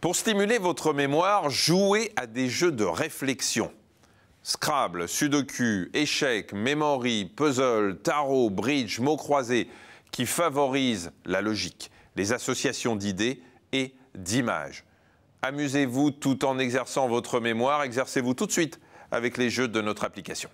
Pour stimuler votre mémoire, jouez à des jeux de réflexion. Scrabble, Sudoku, échecs, memory, puzzle, tarot, bridge, mots croisés, qui favorisent la logique, les associations d'idées et d'images. Amusez-vous tout en exerçant votre mémoire, exercez-vous tout de suite avec les jeux de notre application.